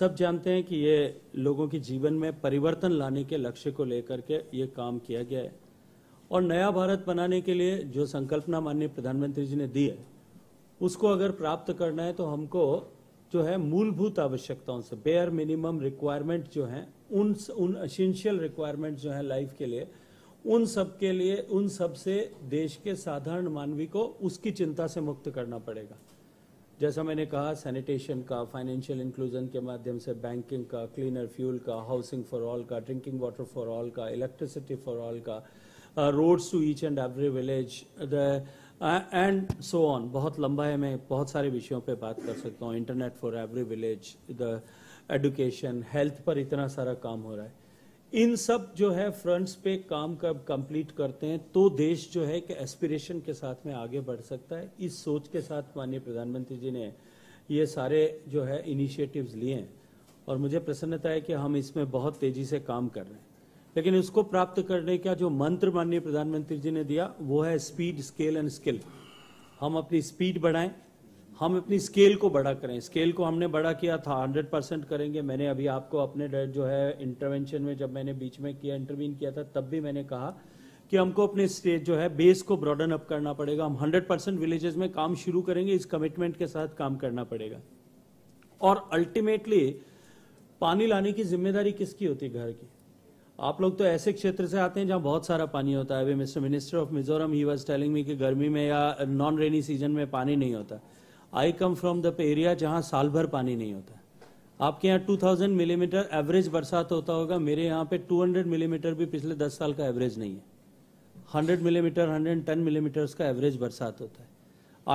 सब जानते हैं कि ये लोगों के जीवन में परिवर्तन लाने के लक्ष्य को लेकर के ये काम किया गया है और नया भारत बनाने के लिए जो संकल्पना माननीय प्रधानमंत्री जी ने दी है उसको अगर प्राप्त करना है तो हमको जो है मूलभूत आवश्यकताओं से बेयर मिनिमम रिक्वायरमेंट जो है उन उन असेंशियल रिक्वायरमेंट जो है लाइफ के लिए उन सब के लिए उन सब से देश के साधारण मानवी को उसकी चिंता से मुक्त करना पड़ेगा जैसा मैंने कहा सैनिटेशन का फाइनेंशियल इंक्लूजन के माध्यम से बैंकिंग का क्लीनर फ्यूल का हाउसिंग फॉर ऑल का ड्रिंकिंग वाटर फॉर ऑल का इलेक्ट्रिसिटी फॉर ऑल का roads to each and every village and so on बहुत लंबा है मैं बहुत सारे विषयों पे बात कर सकता हूँ internet for every village the education health पर इतना सारा काम हो रहा है इन सब जो है फ्रंट्स पे काम का कंप्लीट करते हैं तो देश जो है कि एस्पिरेशन के साथ में आगे बढ़ सकता है इस सोच के साथ माननीय प्रधानमंत्री जी ने ये सारे जो है इनिशिएटिव्स लिए हैं और मुझे प्रसन्नता है कि हम इसमें बहुत तेजी से काम कर रहे हैं लेकिन उसको प्राप्त करने का जो मंत्र माननीय प्रधानमंत्री जी ने दिया वो है स्पीड स्केल एंड स्किल हम अपनी स्पीड बढ़ाएं हम अपनी स्केल को बड़ा करें स्केल को हमने बड़ा किया था 100 परसेंट करेंगे मैंने अभी आपको अपने जो है इंटरवेंशन में जब मैंने बीच में किया इंटरवीन किया था तब भी मैंने कहा कि हमको अपने स्टेज जो है बेस को ब्रॉडन अप करना पड़ेगा हम 100 परसेंट विलेजेस में काम शुरू करेंगे इस कमिटमेंट के साथ काम करना पड़ेगा और अल्टीमेटली पानी लाने की जिम्मेदारी किसकी होती घर की आप लोग तो ऐसे क्षेत्र से आते हैं जहां बहुत सारा पानी होता है अभी mister minister of Mizoram he was telling me कि गर्मी में या नॉन रेनी सीजन में पानी नहीं होता I come from the area जहाँ साल भर पानी नहीं होता आपके यहाँ 2000 मिलीमीटर mm एवरेज बरसात होता होगा मेरे यहाँ पे 200 मिलीमीटर mm भी पिछले 10 साल का एवरेज नहीं है 100 मिलीमीटर mm, 110 मिलीमीटर्स का एवरेज बरसात होता है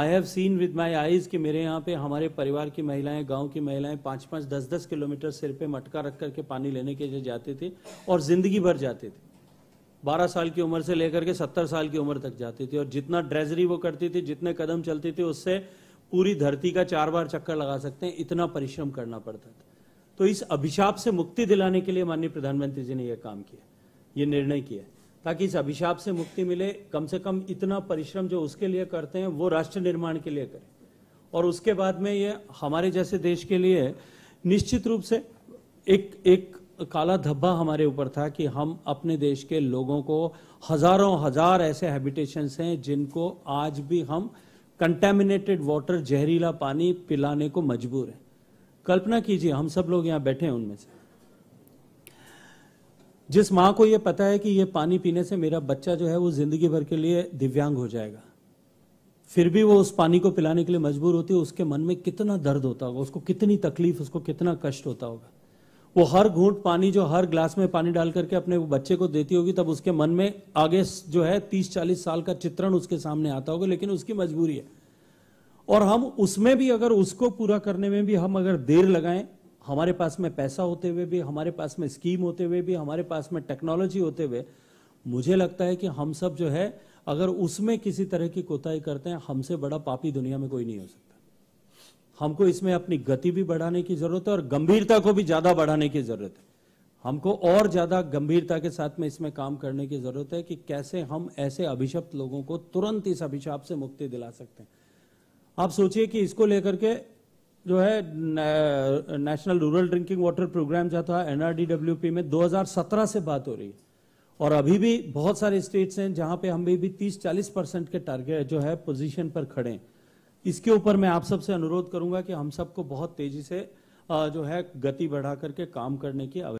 I have seen with my eyes कि मेरे यहाँ पे हमारे परिवार की महिलाएं गांव की महिलाएं पांच पांच दस दस किलोमीटर सिर पे मटका रख करके पानी लेने के लिए जाते थे और जिंदगी भर जाते थे बारह साल की उम्र से लेकर के सत्तर साल की उम्र तक जाते थे और जितना ड्रेजरी वो करती थी जितने कदम चलती थी उससे पूरी धरती का चार बार चक्कर लगा सकते हैं इतना परिश्रम करना पड़ता था तो इस अभिशाप से मुक्ति दिलाने के लिए माननीय प्रधानमंत्री जी ने यह काम किया ये निर्णय किया ताकि इस अभिशाप से मुक्ति मिले कम से कम इतना परिश्रम जो उसके लिए करते हैं वो राष्ट्र निर्माण के लिए करें और उसके बाद में ये हमारे जैसे देश के लिए निश्चित रूप से एक एक काला धब्बा हमारे ऊपर था कि हम अपने देश के लोगों को हजारों हजार ऐसे हैबिटेशंस हैं जिनको आज भी हम कंटेमिनेटेड वाटर जहरीला पानी पिलाने को मजबूर है कल्पना कीजिए हम सब लोग यहां बैठे हैं उनमें से जिस मां को यह पता है कि यह पानी पीने से मेरा बच्चा जो है वो जिंदगी भर के लिए दिव्यांग हो जाएगा फिर भी वो उस पानी को पिलाने के लिए मजबूर होती है उसके मन में कितना दर्द होता होगा उसको कितनी तकलीफ उसको कितना कष्ट होता होगा वो हर घूंट पानी जो हर ग्लास में पानी डाल करके अपने बच्चे को देती होगी तब उसके मन में आगे जो है तीस चालीस साल का चित्रण उसके सामने आता होगा लेकिन उसकी मजबूरी है और हम उसमें भी अगर उसको पूरा करने में भी हम अगर देर लगाएं हमारे पास में पैसा होते हुए भी हमारे पास में स्कीम होते हुए भी हमारे पास में टेक्नोलॉजी होते हुए मुझे लगता है कि हम सब जो है अगर उसमें किसी तरह की कोताही करते हैं हमसे बड़ा पापी दुनिया में कोई नहीं हो सकता हमको इसमें अपनी गति भी बढ़ाने की जरूरत है और गंभीरता को भी ज्यादा बढ़ाने की जरूरत है हमको और ज्यादा गंभीरता के साथ में इसमें काम करने की जरूरत है कि कैसे हम ऐसे अभिशप्त लोगों को तुरंत इस अभिशाप से मुक्ति दिला सकते हैं आप सोचिए कि इसको लेकर के जो है national rural drinking water programme जो था एनआरडीडब्ल्यूपी में 2017 से बात हो रही है और अभी भी बहुत सारे स्टेट्स हैं जहां पे हम भी, भी 30-40 परसेंट के टारगेट जो है पोजीशन पर खड़े हैं इसके ऊपर मैं आप सबसे अनुरोध करूंगा कि हम सबको बहुत तेजी से जो है गति बढ़ा करके काम करने की